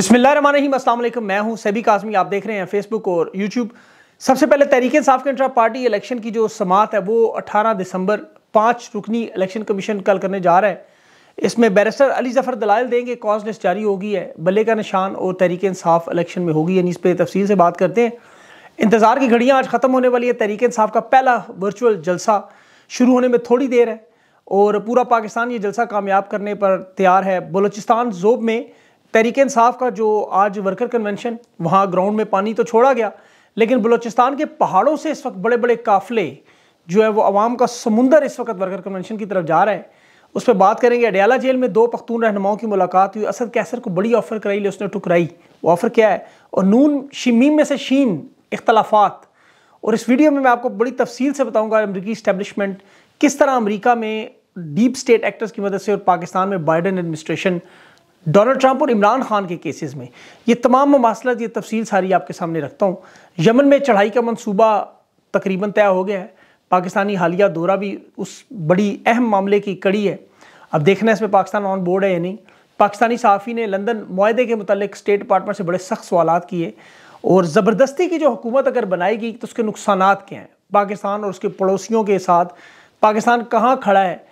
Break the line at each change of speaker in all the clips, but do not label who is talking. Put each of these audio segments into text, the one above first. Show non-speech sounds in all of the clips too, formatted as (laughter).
अस्सलाम वालेकुम मैं हूं सभी कासमी आप देख रहे हैं फेसबुक और यूट्यूब सबसे पहले तहरीक इंसाफ कंट्रा पार्टी इलेक्शन की जो समात है वो 18 दिसंबर पाँच रुकनी इलेक्शन कमीशन कल करने जा रहा है इसमें बैरिस्टर अली जफर दलाल देंगे कॉज लिस्ट जारी होगी है बल्ले का निशान और तहरीक इंसाफ इलेक्शन में होगी यानी इस पर तफसील से बात करते हैं इंतज़ार की घड़ियाँ आज ख़त्म होने वाली है तहरीक इंसाफ का पहला वर्चुअल जलसा शुरू होने में थोड़ी देर है और पूरा पाकिस्तान ये जलसा कामयाब करने पर तैयार है बलोचिस्तान जोब में तहरीक इंसाफ का जो आज वर्कर कन्वेंशन वहाँ ग्राउंड में पानी तो छोड़ा गया लेकिन बलूचिस्तान के पहाड़ों से इस वक्त बड़े बड़े काफ़िले जो है वो आवाम का समुंदर इस वक्त वर्कर कन्वेंशन की तरफ जा रहा है उस पर बात करेंगे अडयाला जेल में दो पख्तून रहनुमाओं की मुलाकात हुई असद कैसर को बड़ी ऑफर कराई ले उसने ठुकराई वो ऑफ़र क्या है और नून शमीम में से शीन इख्तलाफात और इस वीडियो में मैं आपको बड़ी तफसील से बताऊंगा अमरीकी इस्टेबलिशमेंट किस तरह अमरीका में डीप स्टेट एक्टर्स की मदद से और पाकिस्तान में बाइडन एडमिनिस्ट्रेशन डोनाल्ड ट्रंप और इमरान खान के केसेस में ये तमाम ममासलत ये तफसील सारी आपके सामने रखता हूँ यमन में चढ़ाई का मनसूबा तकरीबन तय हो गया है पाकिस्तानी हालिया दौरा भी उस बड़ी अहम मामले की कड़ी है अब देखना है इसमें पाकिस्तान ऑन बोर्ड है या नहीं पाकिस्तानी सहाफ़ी ने लंदन माहे के मतलब स्टेट डिपार्टमेंट से बड़े सख्त सवाल किए और ज़बरदस्ती की जो हुकूमत अगर बनाएगी तो उसके नुकसान क्या हैं पाकिस्तान और उसके पड़ोसियों के साथ पाकिस्तान कहाँ खड़ा है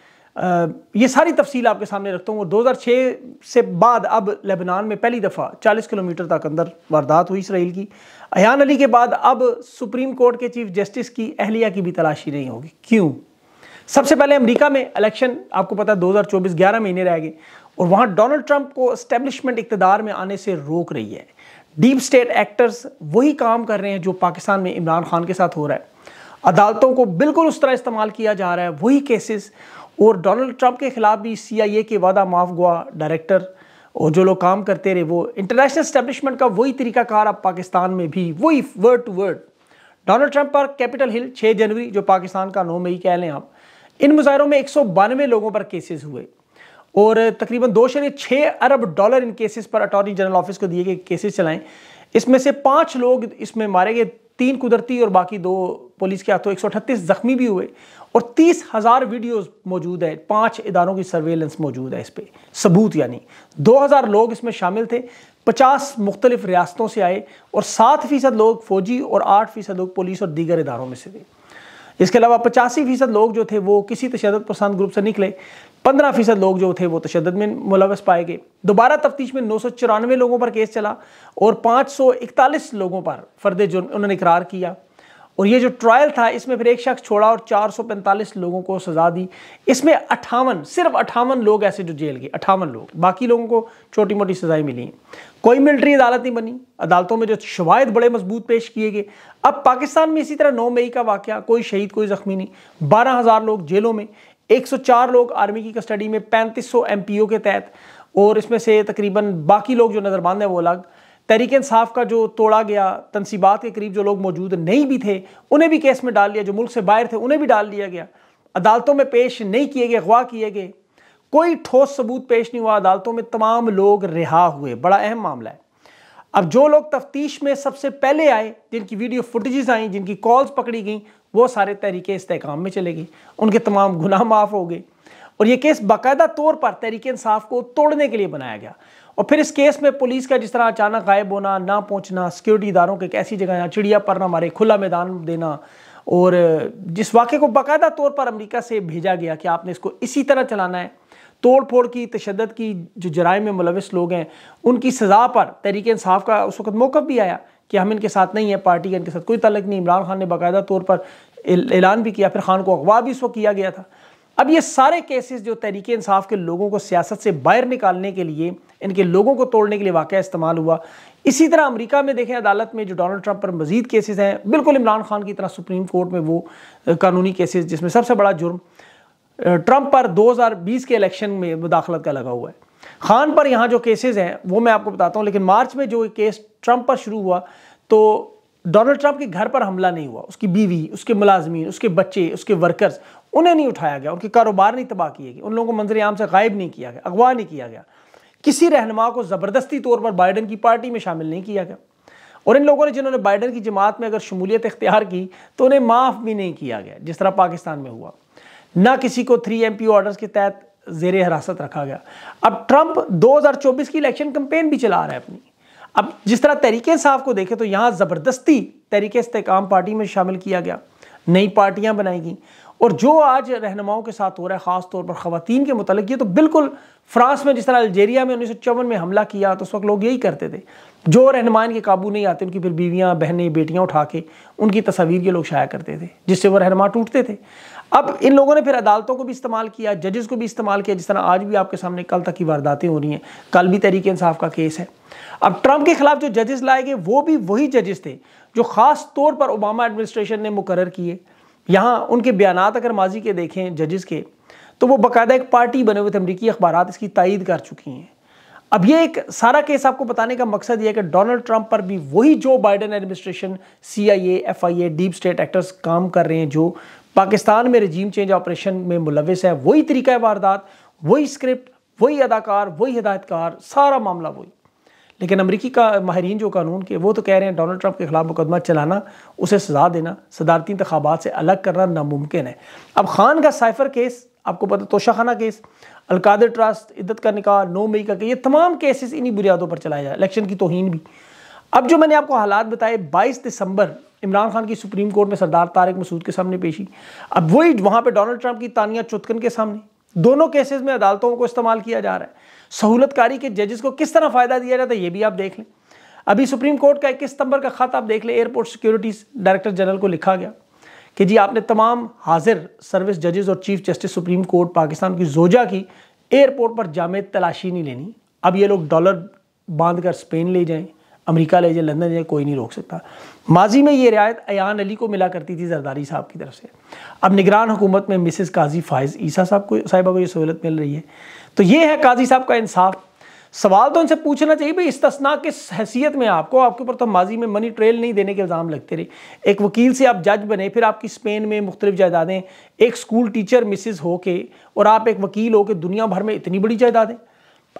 ये सारी तफसील आपके सामने रखता हूँ और छः से बाद अब लेबनान में पहली दफ़ा चालीस किलोमीटर तक अंदर वारदात हुई इसराइल की अयान अली के बाद अब सुप्रीम कोर्ट के चीफ जस्टिस की अहलिया की भी तलाशी नहीं होगी क्यों सबसे पहले अमेरिका में इलेक्शन आपको पता है चौबीस ग्यारह महीने रह गए और वहाँ डोनाल्ड ट्रंप को इस्टेब्लिशमेंट इकतदार में आने से रोक रही है डीप स्टेट एक्टर्स वही काम कर रहे हैं जो पाकिस्तान में इमरान खान के साथ हो रहा है अदालतों को बिल्कुल उस तरह इस्तेमाल किया जा रहा है वही केसेस और डोनाल्ड ट्रंप के ख़िलाफ़ भी सीआईए के वादा माफ गुआ डायरेक्टर और जो लोग काम करते रहे वो इंटरनेशनल स्टैब्लिशमेंट का वही तरीकाकार अब पाकिस्तान में भी वही word to word Donald Trump पर कैपिटल हिल 6 जनवरी जो पाकिस्तान का नौ मई कह लें आप इन मुजाहरों में एक लोगों पर केसेस हुए और तकरीबन दो शरीर छः अरब डॉलर इन केसेस पर अटॉर्नी जनरल ऑफिस को दिए गए केसेस चलाएं इसमें से पाँच लोग इसमें मारे गए तीन कुदरती और बाकी दो पुलिस के हाथों एक जख्मी भी हुए और तीस हज़ार वीडियोज़ मौजूद है पांच इदारों की सर्वेलेंस मौजूद है इस पर सबूत यानी दो हज़ार लोग इसमें शामिल थे पचास मुख्तलिफ रियासतों से आए और सात फ़ीसद लोग फ़ौजी और आठ फ़ीसद लोग पुलिस और दीगर इदारों में से थे इसके अलावा पचासी फ़ीसद लोग जो थे वो किसी तशद पसंद ग्रुप से निकले पंद्रह फीसद लोग जो थे वो तशद में मुलवस पाए गए दोबारा तफ्तीश में नौ सौ चौरानवे लोगों पर केस चला और पाँच सौ इकतालीस लोगों पर फर्द जुर्म उन्होंने इकरार किया और ये जो ट्रायल था इसमें फिर एक शख्स छोड़ा और चार सौ पैंतालीस लोगों को सज़ा दी इसमें अट्ठावन सिर्फ अट्ठावन लोग ऐसे जो जेल गए अट्ठावन लोग बाकी लोगों को छोटी मोटी सजाएं मिली कोई मिलिट्री अदालत नहीं बनी अदालतों में जो शवायद बड़े मजबूत पेश किए गए अब पाकिस्तान में इसी तरह नौ मई का वाक़ कोई शहीद कोई ज़ख्मी नहीं बारह हज़ार लोग जेलों में 104 लोग आर्मी की कस्टडी में 3500 एमपीओ के तहत और इसमें से तकरीबन बाकी लोग जो नज़रबंद हैं वो अलग तहरीक इंसाफ का जो तोड़ा गया तनसीबात के करीब जो लोग मौजूद नहीं भी थे उन्हें भी केस में डाल लिया जो मुल्क से बाहर थे उन्हें भी डाल लिया गया अदालतों में पेश नहीं किए गए अगवा किए गए कोई ठोस सबूत पेश नहीं हुआ अदालतों में तमाम लोग रिहा हुए बड़ा अहम मामला है अब जो लोग तफ्तीश में सबसे पहले आए जिनकी वीडियो फुटेज आई जिनकी कॉल्स पकड़ी गई वो सारे तरीके इसकाम में चले गए उनके तमाम गुनाह माफ़ हो गए और ये केस बाकायदा तौर पर तहरीक इंसाफ को तोड़ने के लिए बनाया गया और फिर इस केस में पुलिस का जिस तरह अचानक गायब होना ना पहुँचना सिक्योरिटी इदारों के कैसी जगह चिड़िया पर ना मारे खुला मैदान देना और जिस वाक़े को बाकायदा तौर पर अमरीका से भेजा गया कि आपने इसको इसी तरह चलाना है तोड़ फोड़ की तशद की जो जराय में मुलविस लोग हैं उनकी सज़ा पर तहरीक इंसाफ का उस वक्त मौक़ भी आया कि हम इनके साथ नहीं है पार्टी का इनके साथ कोई तलक नहीं इमरान खान ने बाकायदा तौर पर ऐलान भी किया फिर खान को अगवा भी इसको किया गया था अब ये सारे केसेस जो तहरीक इंसाफ के लोगों को सियासत से बाहर निकालने के लिए इनके लोगों को तोड़ने के लिए वाक़ इस्तेमाल हुआ इसी तरह अमेरिका में देखें अदालत में जो डोनाल्ड ट्रंप पर मजीद केसेस हैं बिल्कुल इमरान खान की तरह सुप्रीम कोर्ट में वो कानूनी केसेस जिसमें सबसे बड़ा जुर्म ट्रंप पर 2020 के इलेक्शन में मुदाखलत का लगा हुआ है खान पर यहाँ जो केसेज हैं वो मैं आपको बताता हूँ लेकिन मार्च में जो केस ट्रंप पर शुरू हुआ तो डोनाल्ड ट्रंप के घर पर हमला नहीं हुआ उसकी बीवी उसके मुलाजमीन उसके बच्चे उसके वर्कर्स उन्हें नहीं उठाया गया उनके कारोबार नहीं तबाह किए गए उन लोगों को मंजर आम से गायब नहीं किया गया अगवा नहीं किया गया किसी रहनमा को ज़बरदस्ती तौर पर बाइडन की पार्टी में शामिल नहीं किया गया और इन लोगों ने जिन्होंने बाइडन की जमात में अगर शमूलियत इख्तियार की तो उन्हें माफ़ भी नहीं किया गया जिस तरह पाकिस्तान में हुआ ना किसी को थ्री एम पी ऑर्डर के तहत जेर हिरासत रखा गया अब ट्रंप दो हज़ार चौबीस की इलेक्शन कंपेन भी चला रहा है अपनी अब जिस तरह तहरीक साहब को देखें तो यहाँ ज़बरदस्ती तहरीक इस्तेकाम पार्टी में शामिल किया गया नई पार्टियाँ बनाई गई और जो आज रहनुमाओं के साथ हो रहा है ख़ास तौर पर ख़वान के मतलब ये तो बिल्कुल फ्रांस में जिस तरह अल्जेरिया में उन्नीस में हमला किया तो उस वक्त लोग यही करते थे जो रहनुमा के काबू नहीं आते उनकी फिर बीवियाँ बहनें बेटियाँ उठा के उनकी तस्वीर के लोग शाया करते थे जिससे वो रहनमा टूटते थे अब इन लोगों ने फिर अदालतों को भी इस्तेमाल किया जजेस को भी इस्तेमाल किया जिस तरह आज भी आपके सामने कल तक की वारदातें हो रही हैं कल भी तहरीक इंसाफ का केस है अब ट्रंप के खिलाफ जो जजेस लाए गए वो भी वही जजेस थे जो ख़ास तौर पर ओबामा एडमिनिस्ट्रेशन ने मुकर किए यहाँ उनके बयान अगर माजी के देखें जजेस के तो वो बाकायदा एक पार्टी बने हुए थे अमरीकी अखबार इसकी तइद कर चुकी हैं अब ये एक सारा केस आपको बताने का मकसद ये है कि डोनाल्ड ट्रंप पर भी वही जो Biden administration C I A F I A deep state actors काम कर रहे हैं जो पाकिस्तान में रजीम चेंज ऑपरेशन में मुलविस है वही तरीका वारदात वही स्क्रिप्ट वही अदाकार वही हदायतकार सारा मामला वही लेकिन अमरीकी का माहरीन जो कानून के वो तो कह रहे हैं डोनल्ड ट्रंप के खिलाफ मुकदमा चलाना उसे सजा देना सदारती इंतबात से अलग करना नामुमकिन है अब खान का साइफर केस आपको पता तोशा खाना केस अलकादर ट्रस्ट इद्दत का निकाह नो मई का ये तमाम केसेस इन्हीं बुनियादों पर चलाया जाए इलेक्शन की तोहन भी अब जो मैंने आपको हालात बताए बाईस दिसंबर इमरान खान की सुप्रीम कोर्ट में सरदार तारिक मसूद के सामने पेशी अब वही वहाँ पर डोनाल्ड ट्रंप की तानिया चुतकन के सामने दोनों केसेस में अदालतों को इस्तेमाल किया जा रहा है सहूलतकारी के जजेस को किस तरह फ़ायदा दिया जाता है ये भी आप देख लें अभी सुप्रीम कोर्ट का इक्कीस सितंबर का ख़त आप देख लें एयरपोर्ट सिक्योरिटी डायरेक्टर जनरल को लिखा गया कि जी आपने तमाम हाजिर सर्विस जजेस और chief justice Supreme Court Pakistan की जोजा की एयरपोर्ट पर जामे तलाशी नहीं लेनी अब ये लोग डॉलर बांध कर स्पेन ले जाएं अमेरिका ले जाए लंदन जाए कोई नहीं रोक सकता माजी में ये रियायत अन अली को मिला करती थी जरदारी साहब की तरफ से अब निगरान हुकूमत में मिसिस काजी फ़ायज़ ईसा साहब को साहिबा को ये सहूलत मिल रही है तो ये है काजी साहब का इंसाफ सवाल तो उनसे पूछना चाहिए भाई इस्तना किस हैसियत में आपको आपके ऊपर तो माजी में मनी ट्रेल नहीं देने के इल्ज़ाम लगते रहे एक वकील से आप जज बने फिर आपकी स्पेन में मुख्तलिफ जायदादें एक स्कूल टीचर मिसिस हो के और आप एक वकील हो के दुनिया भर में इतनी बड़ी जायदादें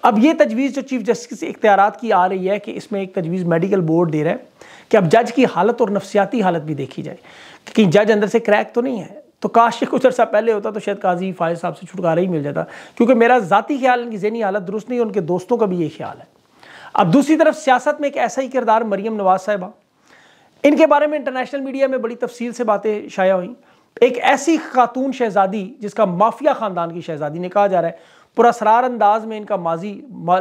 अब ये तजवीज़ जो चीफ जस्टिस इख्तियार की आ रही है कि इसमें एक तजवीज़ मेडिकल बोर्ड दे रहा है कि अब जज की हालत और नफसियाती हालत भी देखी जाए कि जज अंदर से क्रैक तो नहीं है तो काश ये कुछ अर्सा पहले होता तो शायद काजी फायज साहब से छुटकारा ही मिल जाता क्योंकि मेरा ज़ाती ख्याल इनकी जहनी हालत दुरुस्त नहीं है उनके दोस्तों का भी ये ख्याल है अब दूसरी तरफ सियासत में एक ऐसा ही किरदार मरीम नवाज साहबा इनके बारे में इंटरनेशनल मीडिया में बड़ी तफसील से बातें शाया हुई एक ऐसी खातून शहजादी जिसका माफिया ख़ानदान की शहजादी ने कहा जा रहा है पुरासरार अंदाज में इनका माजी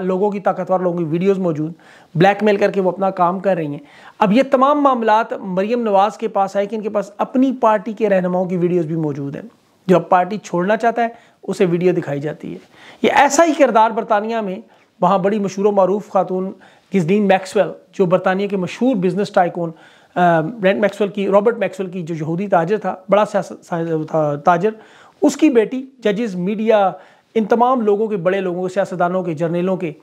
लोगों की ताकतवर लोगों की वीडियोस मौजूद ब्लैकमेल करके वो अपना काम कर रही हैं अब ये तमाम मामला मरीम नवाज़ के पास आए कि इनके पास अपनी पार्टी के रहनुमाओं की वीडियोज़ भी मौजूद हैं जो अब पार्टी छोड़ना चाहता है उसे वीडियो दिखाई जाती है ये ऐसा ही किरदार बरतानिया में वहाँ बड़ी मशहूर मरूफ खातून गिजडीन मैक्सवेल जो बरतानिया के मशहूर बिजनेस टाइकोन ब्रेंट मैक्सवेल की रॉबर्ट मैक्सवेल की जो यहूदी ताजर था बड़ा था ताजर उसकी बेटी जजेस मीडिया इन तमाम लोगों के बड़े लोगों के सियासतदानों के जर्नलों के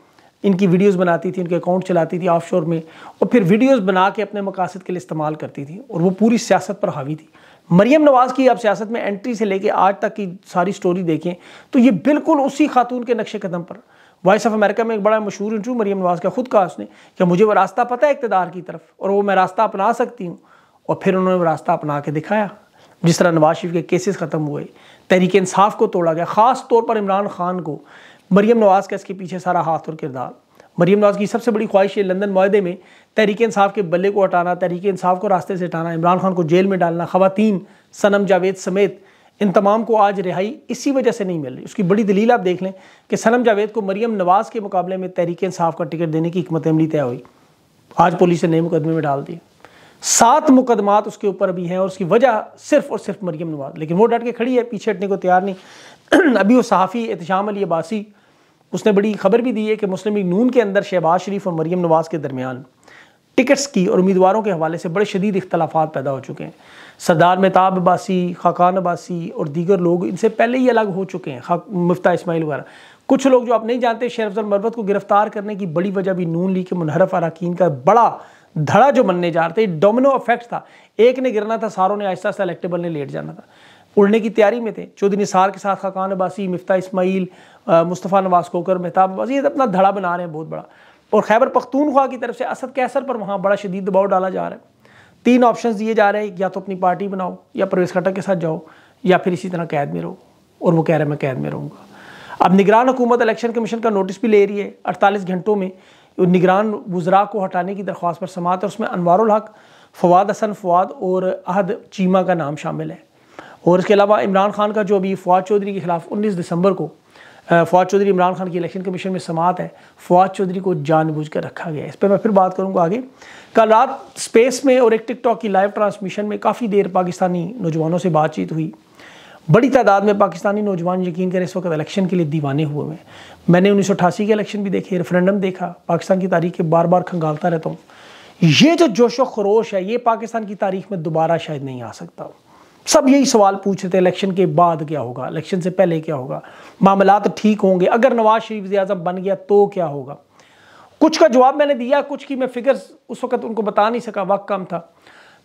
इनकी वीडियोस बनाती थी इनके अकाउंट चलाती थी ऑफशोर में और फिर वीडियोस बना के अपने मकासद के लिए इस्तेमाल करती थी और वो पूरी सियासत पर हावी थी मरीम नवाज़ की आप सियासत में एंट्री से लेके आज तक की सारी स्टोरी देखें तो ये बिल्कुल उसी खातून के नक्श कदम पर वॉइस ऑफ अमेरिका में एक बड़ा मशहूर इंटरव्यू मरीम नवाज़ का ख़ुद कहा उसने कि मुझे वो रास्ता पता है इकतदार की तरफ और वो मैं रास्ता अपना सकती हूँ और फिर उन्होंने वो रास्ता अपना के दिखाया जिस तरह नवाज शरीफ के केसेस ख़त्म हुए तहरीक इंसाफ को तोड़ा गया ख़ास तौर पर इमरान खान को मरीम नवाज़ का इसके पीछे सारा हाथ और किरदार मरीम नवाज़ की सबसे बड़ी ख्वाहिश है लंदन माहे में तहरीक इंसाफ के बल्ले को हटाना तहरीक इंसाफ को रास्ते से हटाना इमरान खान को जेल में डालना ख़वान सनम जावेद समेत इन तमाम को आज रिहाई इसी वजह से नहीं मिल रही उसकी बड़ी दलील आप देख लें कि सनम जावेद को मरीम नवाज़ के मुकाबले में तहरीक इंसाफ का टिकट देने की हमत अमली तय हुई आज पुलिस ने नए मुकदमे में डाल दिया सात मुकदमात उसके ऊपर भी हैं और उसकी वजह सिर्फ और सिर्फ मरियम नवाज लेकिन वो डट के खड़ी है पीछे हटने को तैयार नहीं (clears throat) अभी वो सहाफ़ी एहतम अली अबासी उसने बड़ी खबर भी दी है कि मुस्लिम लीग नून के अंदर शहबाज शरीफ और मरीम नवाज के दरमियान टिकट्स की और उम्मीदवारों के हवाले से बड़े शदीद इख्तलाफा पैदा हो चुके हैं सरदार मेहताब अबासी खाकान अबासी और दीगर लोग इनसे पहले ही अलग हो चुके हैं मुफ्ता इसमाइल वगैरह कुछ लोग जो आप नहीं जानते शेर मरवत को गिरफ्तार करने की बड़ी वजह भी नून लीग के मुनहरफ अरकान का बड़ा धड़ा जो बनने जा रहा था डोमिनो इफेक्ट था एक ने गिरना था सारों ने आहिस्ता आहिस्ता इलेक्टेबल ने लेट जाना था उड़ने की तैयारी में थे चौधरी निसार के साथ खकान अब्बासी मिफ्ता इसमाइल मुस्तफ़ा नवाज कोकर मेहताब अब्बासी ये अपना धड़ा बना रहे हैं बहुत बड़ा और खैबर पख्तूनख्वा की तरफ से असद के असर पर वहाँ बड़ा शदीद दबाव डाला जा रहा है तीन ऑप्शन दिए जा रहे हैं या तो अपनी पार्टी बनाओ या परवेज खट्टर के साथ जाओ या फिर इसी तरह कैद में रहो और वो कह रहे हैं मैं कैद में रहूँगा अब निगरान हुकूमत इलेक्शन कमीशन का नोटिस भी ले रही है अड़तालीस घंटों में निगरान वज़रा को हटाने की दरख्वास्त पर समात और उसमें अनवारुल हक फवाद हसन फवाद और अहद चीमा का नाम शामिल है और इसके अलावा इमरान खान का जो अभी फवाद चौधरी के खिलाफ उन्नीस दिसंबर को फवाद चौधरी इमरान खान की इलेक्शन कमीशन में समात है फवाद चौधरी को बूझ कर रखा गया है इस पर मैं फिर बात करूँगा आगे कल रात स्पेस में और एक टिकटॉक की लाइव ट्रांसमिशन में काफ़ी देर पाकिस्तानी नौजवानों से बातचीत हुई बड़ी तादाद में पाकिस्तानी नौजवान यकीन करें इस वक्त इलेक्शन के लिए दीवाने हुए हैं मैंने उन्नीस के इलेक्शन भी देखे रेफरेंडम देखा पाकिस्तान की तारीख के बार बार खंगालता रहता हूँ ये जो जोश व खरोश है ये पाकिस्तान की तारीख में दोबारा शायद नहीं आ सकता सब यही सवाल पूछ रहे थे इलेक्शन के बाद क्या होगा इलेक्शन से पहले क्या होगा मामला ठीक होंगे अगर नवाज शरीफ आजम बन गया तो क्या होगा कुछ का जवाब मैंने दिया कुछ की मैं फिगर्स उस वक्त उनको बता नहीं सका वक्त कम था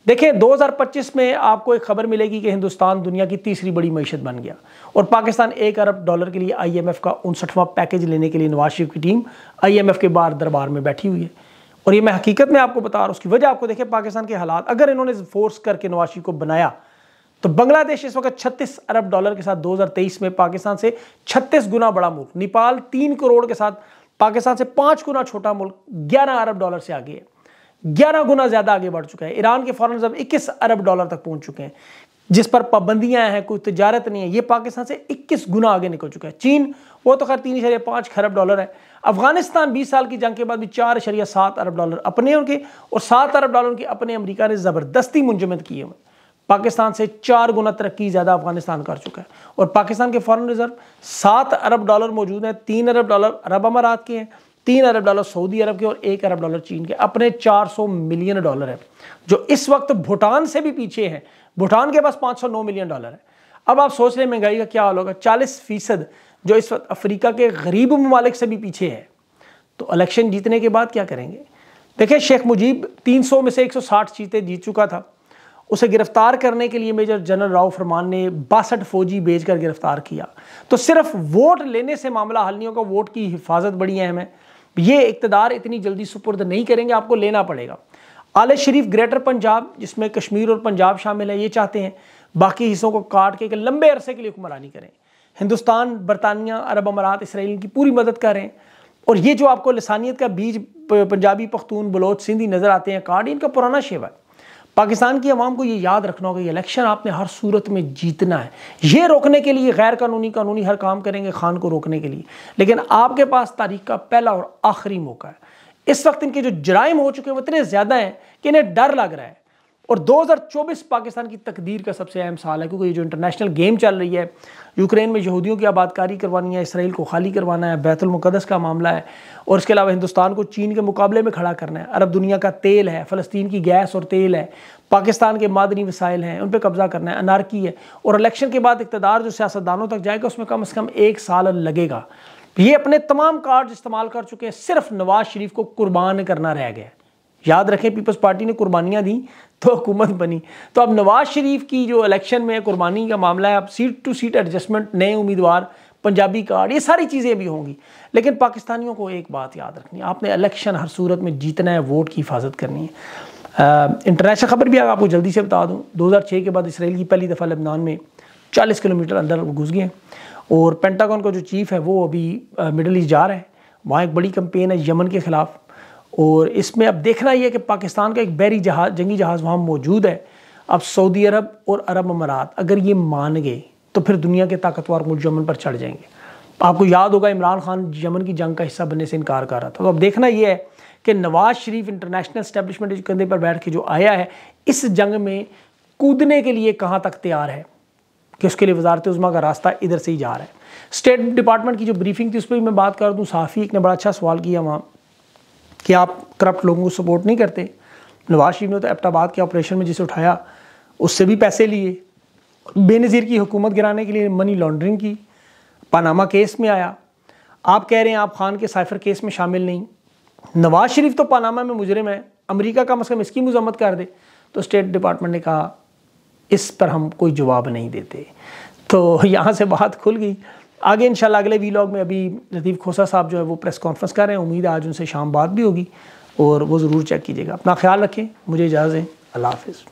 देखिए 2025 में आपको एक खबर मिलेगी कि हिंदुस्तान दुनिया की तीसरी बड़ी मीशत बन गया और पाकिस्तान एक अरब डॉलर के लिए आईएमएफ का उनसठवां पैकेज लेने के लिए नवाज शरीफ की टीम आईएमएफ के बाहर दरबार में बैठी हुई है और ये मैं हकीकत में आपको बता रहा हूँ उसकी वजह आपको देखिए पाकिस्तान के हालात अगर इन्होंने फोर्स करके नवाज शरीफ को बनाया तो बांग्लादेश इस वक्त छत्तीस अरब डॉलर के साथ दो में पाकिस्तान से छत्तीस गुना बड़ा मुल्क नेपाल तीन करोड़ के साथ पाकिस्तान से पाँच गुना छोटा मुल्क ग्यारह अरब डॉलर से आगे है 11 गुना ज्यादा आगे बढ़ चुका है ईरान के फॉरन रिजर्व 21 अरब डॉलर तक पहुंच चुके हैं जिस पर पाबंदियां हैं कोई तजारत नहीं है ये पाकिस्तान से 21 गुना आगे निकल चुका है चीन वो तो खैर तीन इशरिया पाँच खरब डॉलर है अफगानिस्तान 20 साल की जंग के बाद भी चार शरिया सात अरब डॉलर अपने उनके और सात अरब डॉलर उनके अपने अमरीका ने ज़बरदस्ती मुंजमद किए हुए पाकिस्तान से चार गुना तरक्की ज़्यादा अफगानिस्तान कर चुका है और पाकिस्तान के फॉरन रिजर्व सात अरब डॉलर मौजूद हैं तीन अरब डॉलर अरब अमारात के हैं तीन अरब डॉलर सऊदी अरब के और एक अरब डॉलर चीन के अपने 400 मिलियन डॉलर है जो इस वक्त भूटान से भी पीछे है भूटान के पास 509 मिलियन डॉलर है अब आप सोच रहे हैं महंगाई का क्या हाल होगा चालीस फीसद जो इस वक्त अफ्रीका के गरीब ममालिक से भी पीछे है तो इलेक्शन जीतने के बाद क्या करेंगे देखिए शेख मुजीब 300 में से 160 चीतें जीत चुका था उसे गिरफ्तार करने के लिए मेजर जनरल राव फरमान ने बासठ फौजी भेजकर गिरफ्तार किया तो सिर्फ वोट लेने से मामला हल नहीं होगा वोट की हिफाजत बड़ी अहम है ये इकतदार इतनी जल्दी सुपुर्द नहीं करेंगे आपको लेना पड़ेगा आले शरीफ ग्रेटर पंजाब जिसमें कश्मीर और पंजाब शामिल है ये चाहते हैं बाकी हिस्सों को काट के एक लंबे अरसे के लिए हुक्मरानी करें हिंदुस्तान बरतानिया अरब अमारात इसराइल की पूरी मदद करें और ये जो आपको लसानियत का बीज पंजाबी पख्तून बलोच सिंधी नज़र आते हैं कार्ड इनका पुराना शेवा है पाकिस्तान की आवाम को ये याद रखना होगा इलेक्शन आपने हर सूरत में जीतना है ये रोकने के लिए गैर कानूनी कानूनी हर काम करेंगे खान को रोकने के लिए लेकिन आपके पास तारीख का पहला और आखिरी मौका है इस वक्त इनके जो जराइम हो चुके हैं वो इतने ज़्यादा हैं कि इन्हें डर लग रहा है और 2024 पाकिस्तान की तकदीर का सबसे अहम साल है क्योंकि ये जो इंटरनेशनल गेम चल रही है यूक्रेन में यहूदियों की आबादकारी करवानी है इसराइल को खाली करवाना है बैतुलमक़दस का मामला है और इसके अलावा हिंदुस्तान को चीन के मुकाबले में खड़ा करना है अरब दुनिया का तेल है फ़लस्तीन की गैस और तेल है पाकिस्तान के मादनी वसाइल हैं उन पर कब्ज़ा करना है अनारकी है और इलेक्शन के बाद इकतदार जो सियासतदानों तक जाएगा उसमें कम अज़ कम एक साल लगेगा ये अपने तमाम कार्ड इस्तेमाल कर चुके हैं सिर्फ नवाज शरीफ को कुर्बान करना रह गया याद रखें पीपल्स पार्टी ने कुर्बानियाँ दी तो हुकूमत बनी तो अब नवाज शरीफ की जो इलेक्शन में कुर्बानी का मामला है अब सीट टू सीट एडजस्टमेंट नए उम्मीदवार पंजाबी कार्ड ये सारी चीज़ें भी होंगी लेकिन पाकिस्तानियों को एक बात याद रखनी है आपने इलेक्शन हर सूरत में जीतना है वोट की हिफाजत करनी है इंटरनेशनल खबर भी आपको जल्दी से बता दूँ छः के बाद इसराइल की पहली दफ़ा लबनान में चालीस किलोमीटर अंदर घुस गए और पेंटागन का जो चीफ है वो अभी मिडल ईस्ट जा रहा है वहाँ एक बड़ी कंपेन है यमन के ख़िलाफ़ और इसमें अब देखना यह कि पाकिस्तान का एक बैरी जहाज जंगी जहाज़ वहाँ मौजूद है अब सऊदी अरब और अरब अमारात अगर ये मान गए तो फिर दुनिया के ताकतवर मुल्क यमन पर चढ़ जाएंगे आपको याद होगा इमरान खान यमन की जंग का हिस्सा बनने से इनकार कर रहा था तो अब देखना यह है कि नवाज शरीफ इंटरनेशनल स्टैब्लिशमेंट कंधे पर बैठ के जो आया है इस जंग में कूदने के लिए कहाँ तक तैयार है कि उसके लिए वजारत उजमा का रास्ता इधर से ही जा रहा है स्टेट डिपार्टमेंट की जो ब्रीफिंग थी उस पर भी मैं बात कर दूँ साफ़ी एक ने बड़ा अच्छा सवाल किया वहाँ कि आप करप्ट लोगों को सपोर्ट नहीं करते नवाज शरीफ ने तो एबटाबाद के ऑपरेशन में जिसे उठाया उससे भी पैसे लिए बेनज़ीर की हुकूमत गिराने के लिए मनी लॉन्ड्रिंग की पानामा केस में आया आप कह रहे हैं आप खान के साइफर केस में शामिल नहीं नवाज शरीफ तो पानामा में मुजरम है अमरीका कम अज़ कम इसकी मजम्मत कर दे तो स्टेट डिपार्टमेंट ने कहा इस पर हम कोई जवाब नहीं देते तो यहाँ से बात खुल गई आगे इंशाल्लाह अगले वीलॉग में अभी लतीफ़ खोसा साहब जो है वो प्रेस कॉन्फ्रेंस कर रहे हैं उम्मीद है आज उनसे शाम बात भी होगी और वो ज़रूर चेक कीजिएगा अपना ख्याल रखें मुझे इजाज़त अल्लाह हाफ़